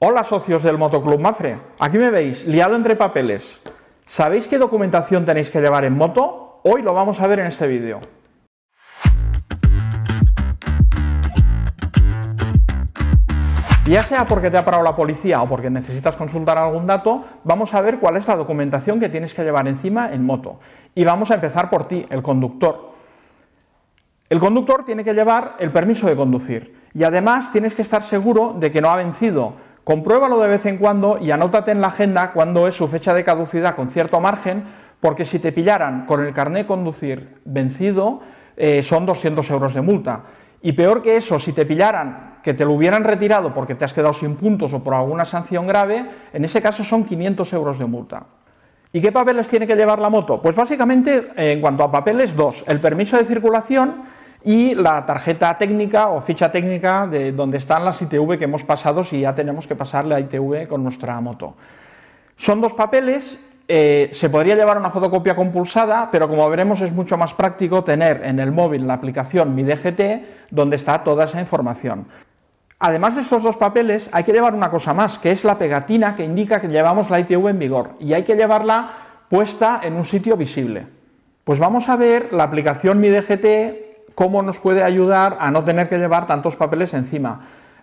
Hola socios del Motoclub Mafre, aquí me veis, liado entre papeles. ¿Sabéis qué documentación tenéis que llevar en moto? Hoy lo vamos a ver en este vídeo. Ya sea porque te ha parado la policía o porque necesitas consultar algún dato, vamos a ver cuál es la documentación que tienes que llevar encima en moto. Y vamos a empezar por ti, el conductor. El conductor tiene que llevar el permiso de conducir y además tienes que estar seguro de que no ha vencido Compruébalo de vez en cuando y anótate en la agenda cuándo es su fecha de caducidad con cierto margen, porque si te pillaran con el carné conducir vencido, eh, son 200 euros de multa. Y peor que eso, si te pillaran que te lo hubieran retirado porque te has quedado sin puntos o por alguna sanción grave, en ese caso son 500 euros de multa. ¿Y qué papeles tiene que llevar la moto? Pues básicamente, en cuanto a papeles, dos. El permiso de circulación y la tarjeta técnica o ficha técnica de donde están las ITV que hemos pasado si ya tenemos que pasarle la ITV con nuestra moto. Son dos papeles, eh, se podría llevar una fotocopia compulsada, pero como veremos es mucho más práctico tener en el móvil la aplicación Mi DGT donde está toda esa información. Además de estos dos papeles, hay que llevar una cosa más, que es la pegatina que indica que llevamos la ITV en vigor, y hay que llevarla puesta en un sitio visible. Pues vamos a ver la aplicación Mi DGT cómo nos puede ayudar a no tener que llevar tantos papeles encima.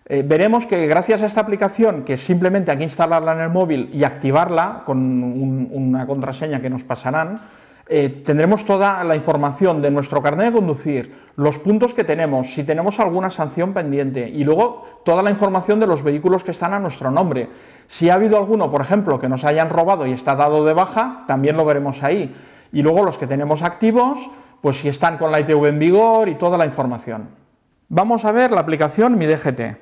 Eh, veremos que gracias a esta aplicación, que simplemente hay que instalarla en el móvil y activarla con una contraseña que nos pasarán, eh, tendremos toda la información de nuestro carnet de conducir, los puntos que tenemos, si tenemos alguna sanción pendiente y luego toda la información de los vehículos que están a nuestro nombre. Si ha habido alguno, por ejemplo, que nos hayan robado y está dado de baja, también lo veremos ahí. Y luego los que tenemos activos, pues si están con la ITV en vigor y toda la información. Vamos a ver la aplicación Mi DGT.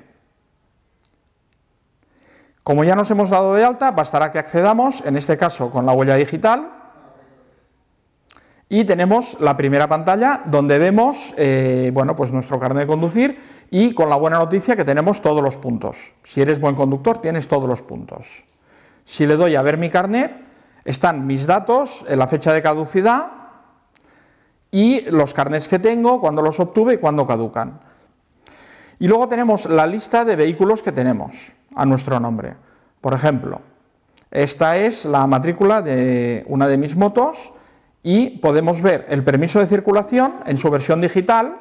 Como ya nos hemos dado de alta, bastará que accedamos, en este caso con la huella digital, y tenemos la primera pantalla donde vemos eh, bueno, pues nuestro carnet de conducir y con la buena noticia que tenemos todos los puntos. Si eres buen conductor, tienes todos los puntos. Si le doy a ver mi carnet, están mis datos, eh, la fecha de caducidad, y los carnets que tengo, cuándo los obtuve y cuándo caducan. Y luego tenemos la lista de vehículos que tenemos a nuestro nombre. Por ejemplo, esta es la matrícula de una de mis motos y podemos ver el permiso de circulación en su versión digital.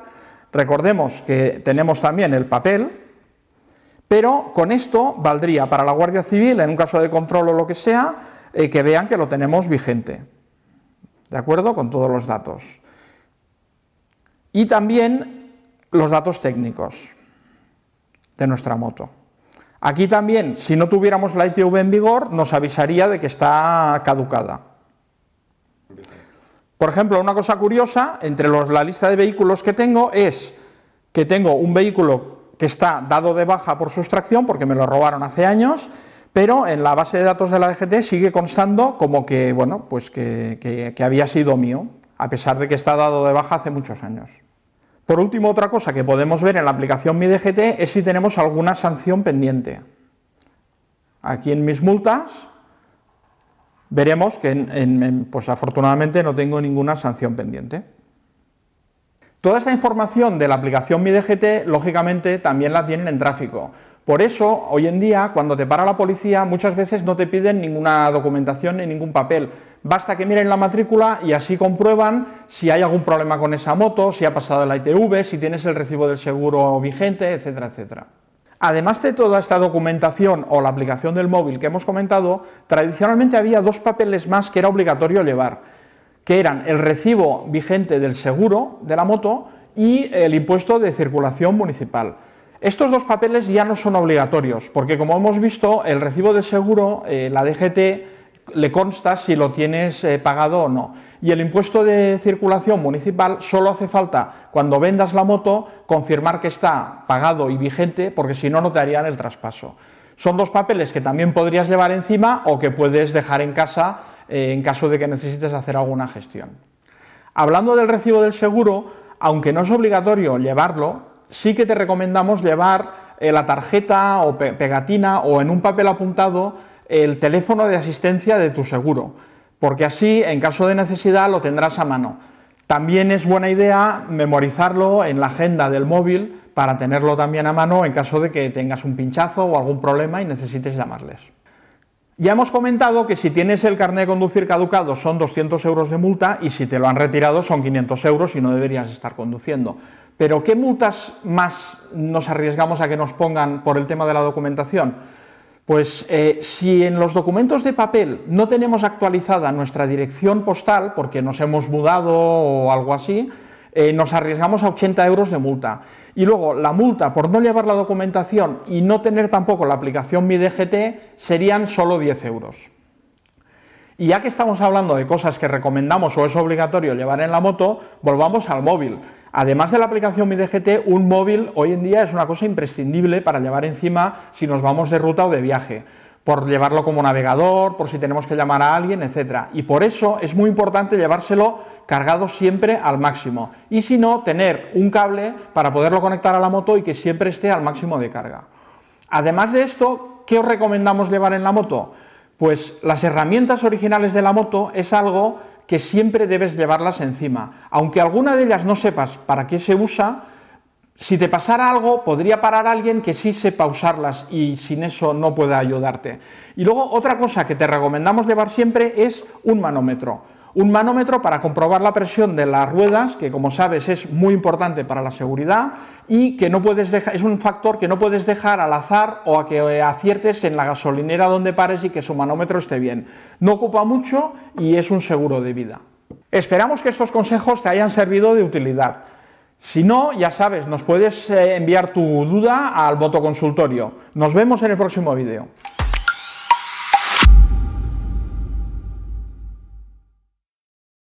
Recordemos que tenemos también el papel, pero con esto valdría para la Guardia Civil, en un caso de control o lo que sea, eh, que vean que lo tenemos vigente. ¿De acuerdo? Con todos los datos y también los datos técnicos de nuestra moto. Aquí también, si no tuviéramos la ITV en vigor, nos avisaría de que está caducada. Por ejemplo, una cosa curiosa entre la lista de vehículos que tengo es que tengo un vehículo que está dado de baja por sustracción porque me lo robaron hace años, pero en la base de datos de la DGT sigue constando como que, bueno, pues que había sido mío, a pesar de que está dado de baja hace muchos años. Por último, otra cosa que podemos ver en la aplicación MiDGT es si tenemos alguna sanción pendiente. Aquí en mis multas veremos que pues afortunadamente no tengo ninguna sanción pendiente. Toda esta información de la aplicación MiDGT, lógicamente, también la tienen en tráfico. Por eso, hoy en día, cuando te para la policía, muchas veces no te piden ninguna documentación ni ningún papel, Basta que miren la matrícula y así comprueban si hay algún problema con esa moto, si ha pasado el ITV, si tienes el recibo del seguro vigente, etcétera, etcétera. Además de toda esta documentación o la aplicación del móvil que hemos comentado, tradicionalmente había dos papeles más que era obligatorio llevar, que eran el recibo vigente del seguro de la moto y el impuesto de circulación municipal. Estos dos papeles ya no son obligatorios, porque como hemos visto, el recibo de seguro, eh, la DGT le consta si lo tienes eh, pagado o no. Y el impuesto de circulación municipal solo hace falta, cuando vendas la moto, confirmar que está pagado y vigente, porque si no, no te harían el traspaso. Son dos papeles que también podrías llevar encima o que puedes dejar en casa eh, en caso de que necesites hacer alguna gestión. Hablando del recibo del seguro, aunque no es obligatorio llevarlo, sí que te recomendamos llevar eh, la tarjeta o pegatina o en un papel apuntado el teléfono de asistencia de tu seguro, porque así en caso de necesidad lo tendrás a mano. También es buena idea memorizarlo en la agenda del móvil para tenerlo también a mano en caso de que tengas un pinchazo o algún problema y necesites llamarles. Ya hemos comentado que si tienes el carnet de conducir caducado son 200 euros de multa y si te lo han retirado son 500 euros y no deberías estar conduciendo. Pero ¿qué multas más nos arriesgamos a que nos pongan por el tema de la documentación? Pues eh, si en los documentos de papel no tenemos actualizada nuestra dirección postal porque nos hemos mudado o algo así, eh, nos arriesgamos a 80 euros de multa. Y luego la multa por no llevar la documentación y no tener tampoco la aplicación Mi DGT serían solo 10 euros. Y ya que estamos hablando de cosas que recomendamos o es obligatorio llevar en la moto, volvamos al móvil. Además de la aplicación MiDGT, un móvil hoy en día es una cosa imprescindible para llevar encima si nos vamos de ruta o de viaje por llevarlo como navegador, por si tenemos que llamar a alguien, etcétera. Y por eso es muy importante llevárselo cargado siempre al máximo. Y si no, tener un cable para poderlo conectar a la moto y que siempre esté al máximo de carga. Además de esto, ¿qué os recomendamos llevar en la moto? Pues las herramientas originales de la moto es algo que siempre debes llevarlas encima. Aunque alguna de ellas no sepas para qué se usa, si te pasara algo, podría parar alguien que sí sepa usarlas y sin eso no pueda ayudarte. Y luego otra cosa que te recomendamos llevar siempre es un manómetro un manómetro para comprobar la presión de las ruedas, que como sabes es muy importante para la seguridad y que no puedes dejar, es un factor que no puedes dejar al azar o a que eh, aciertes en la gasolinera donde pares y que su manómetro esté bien. No ocupa mucho y es un seguro de vida. Esperamos que estos consejos te hayan servido de utilidad. Si no, ya sabes, nos puedes eh, enviar tu duda al voto consultorio. Nos vemos en el próximo vídeo.